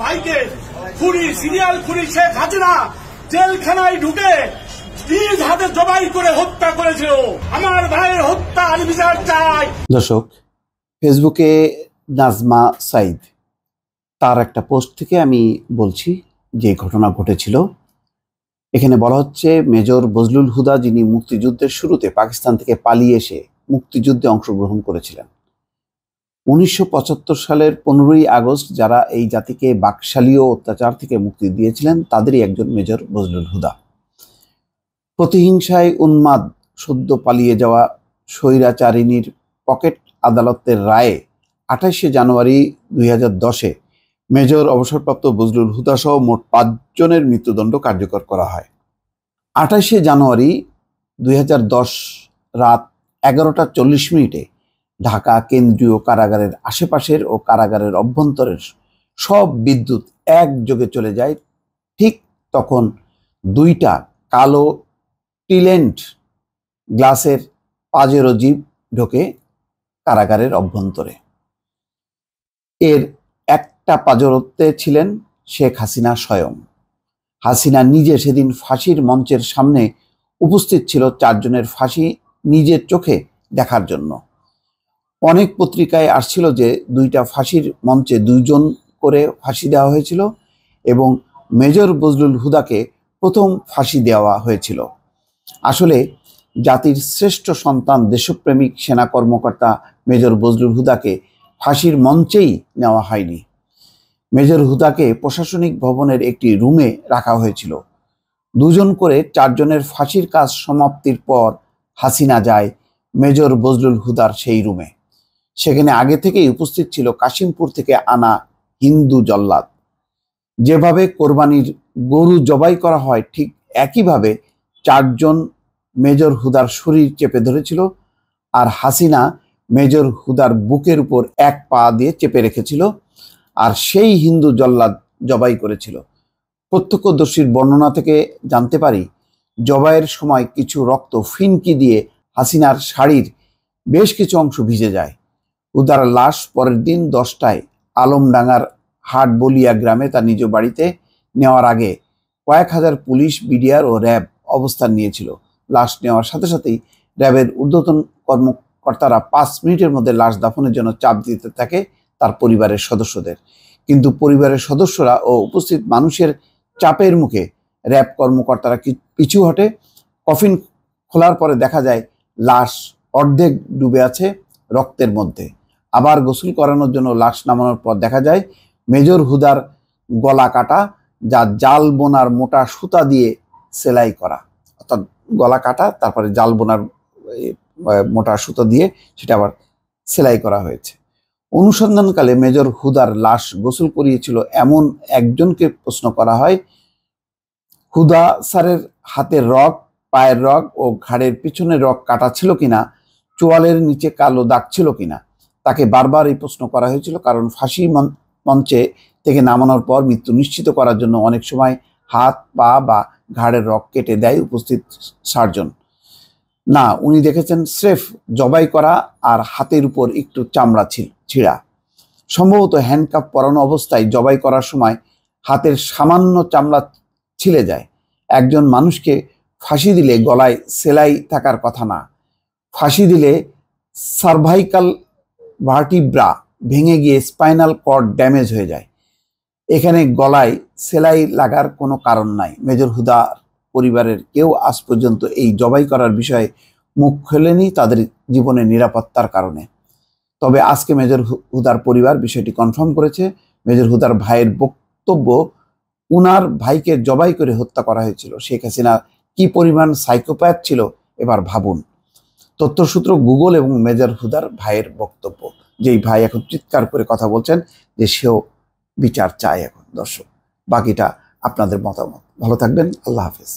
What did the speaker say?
ভাইকে খুনি সিরিয়াল খুনি শেখ হাজিরা জেলখানায় ঢুকে নিজ হাতে জবাই করে হত্যা করেছিল আমার ভাইয়ের হত্যা আমি বিচার চাই দর্শক ফেসবুকে নাজমা সাইদ তার একটা পোস্ট থেকে আমি বলছি যে ঘটনা ঘটেছিল এখানে বলা হচ্ছে মেজর বজলুল হুদা যিনি মুক্তিযুদ্ধের শুরুতে পাকিস্তান থেকে পালিয়ে এসে মুক্তিযুদ্ধে অংশগ্রহণ করেছিলেন উনিশশো সালের পনেরোই আগস্ট যারা এই জাতিকে বাকশালীয় অত্যাচার থেকে মুক্তি দিয়েছিলেন তাদেরই একজন মেজর বজলুল হুদা প্রতিহিংসায় উন্মাদ সদ্য পালিয়ে যাওয়া স্বৈরাচারিণীর পকেট আদালতের রায়ে আঠাশে জানুয়ারি দুই দশে মেজর অবসরপ্রাপ্ত বজলুল হুদাসহ মোট পাঁচজনের মৃত্যুদণ্ড কার্যকর করা হয় আঠাশে জানুয়ারি দুই রাত এগারোটা চল্লিশ মিনিটে ঢাকা কেন্দ্রীয় কারাগারের আশেপাশের ও কারাগারের অভ্যন্তরের সব বিদ্যুৎ একযোগে চলে যায় ঠিক তখন দুইটা কালো টিলেন্ট গ্লাসের পাজেরো জীব ঢোকে কারাগারের অভ্যন্তরে এর একটা পাজরত্বে ছিলেন শেখ হাসিনা স্বয়ং হাসিনা নিজে সেদিন ফাঁসির মঞ্চের সামনে উপস্থিত ছিল চারজনের ফাঁসি নিজের চোখে দেখার জন্য অনেক পত্রিকায় আসছিল যে দুইটা ফাঁসির মঞ্চে দুইজন করে ফাঁসি দেওয়া হয়েছিল এবং মেজর বজলুল হুদাকে প্রথম ফাঁসি দেওয়া হয়েছিল আসলে জাতির শ্রেষ্ঠ সন্তান দেশপ্রেমিক সেনা কর্মকর্তা মেজর বজলুল হুদাকে ফাঁসির মঞ্চেই নেওয়া হয়নি মেজর হুদাকে প্রশাসনিক ভবনের একটি রুমে রাখা হয়েছিল দুজন করে চারজনের ফাঁসির কাজ সমাপ্তির পর হাসিনা যায় মেজর বজলুল হুদার সেই রুমে সেখানে আগে থেকেই উপস্থিত ছিল কাশিমপুর থেকে আনা হিন্দু জল্লাদ যেভাবে কোরবানির গরু জবাই করা হয় ঠিক একইভাবে চারজন মেজর হুদার শরীর চেপে ধরেছিল আর হাসিনা মেজর হুদার বুকের উপর এক পা দিয়ে চেপে রেখেছিল আর সেই হিন্দু জল্লাদ জবাই করেছিল প্রত্যক্ষদর্শীর বর্ণনা থেকে জানতে পারি জবাইয়ের সময় কিছু রক্ত ফিনকি দিয়ে হাসিনার শাড়ির বেশ কিছু অংশ ভিজে যায় উদার লাশ পরের দিন দশটায় আলমডাঙ্গার হাট বলিয়া গ্রামে তার নিজ বাড়িতে নেওয়ার আগে কয়েক হাজার পুলিশ বিডিআর ও র্যাব অবস্থান নিয়েছিল লাশ নেওয়ার সাথে সাথেই র্যাবের ঊর্ধ্বতন কর্মকর্তারা পাঁচ মিনিটের মধ্যে লাশ দাফনের জন্য চাপ দিতে থাকে তার পরিবারের সদস্যদের কিন্তু পরিবারের সদস্যরা ও উপস্থিত মানুষের চাপের মুখে র্যাব কর্মকর্তারা পিছু হটে কফিন খোলার পরে দেখা যায় লাশ অর্ধেক ডুবে আছে রক্তের মধ্যে আবার গোসল করানোর জন্য লাশ নামানোর পর দেখা যায় মেজর হুদার গলা কাটা যা জাল বোনার মোটা সুতা দিয়ে সেলাই করা অর্থাৎ গলা কাটা তারপরে জাল বোনার মোটা সুতা দিয়ে সেটা আবার সেলাই করা হয়েছে অনুসন্ধানকালে মেজর হুদার লাশ গোসল করিয়েছিল এমন একজনকে প্রশ্ন করা হয় হুদা স্যারের হাতের রগ পায়ের রগ ও ঘাড়ের পিছনে রগ কাটা ছিল কিনা চোয়ালের নিচে কালো দাগ ছিল কিনা তাকে বারবার এই প্রশ্ন করা হয়েছিল কারণ ফাঁসি মঞ্চে থেকে নামানোর পর মৃত্যু নিশ্চিত করার জন্য অনেক সময় হাত পা বা ঘাড়ের রক কেটে দেয় উপস্থিত সার্জন না উনি দেখেছেন স্রেফ জবাই করা আর হাতের উপর একটু চামড়া ছিঁড়া সম্ভবত হ্যান্ডকাপ পরানো অবস্থায় জবাই করার সময় হাতের সামান্য চামড়া ছিলে যায় একজন মানুষকে ফাঁসি দিলে গলায় সেলাই থাকার কথা না ফাঁসি দিলে সার্ভাইকাল ভার্টিব্রা ভেঙে গিয়ে স্পাইনাল কর্ড ড্যামেজ হয়ে যায় এখানে গলায় সেলাই লাগার কোনো কারণ নাই মেজর হুদা পরিবারের কেউ আজ পর্যন্ত এই জবাই করার বিষয়ে মুখ খোলেনি তাদের জীবনের নিরাপত্তার কারণে তবে আজকে মেজর হুদার পরিবার বিষয়টি কনফার্ম করেছে মেজর হুদার ভাইয়ের বক্তব্য উনার ভাইকে জবাই করে হত্যা করা হয়েছিল শেখ হাসিনা কি পরিমাণ সাইকোপ্যাথ ছিল এবার ভাবুন তথ্যসূত্র গুগল এবং মেজর হুদার ভাইয়ের বক্তব্য যেই ভাই এখন চিৎকার করে কথা বলছেন যে সেও বিচার চায় এখন দর্শক বাকিটা আপনাদের মতামত ভালো থাকবেন আল্লাহ হাফেজ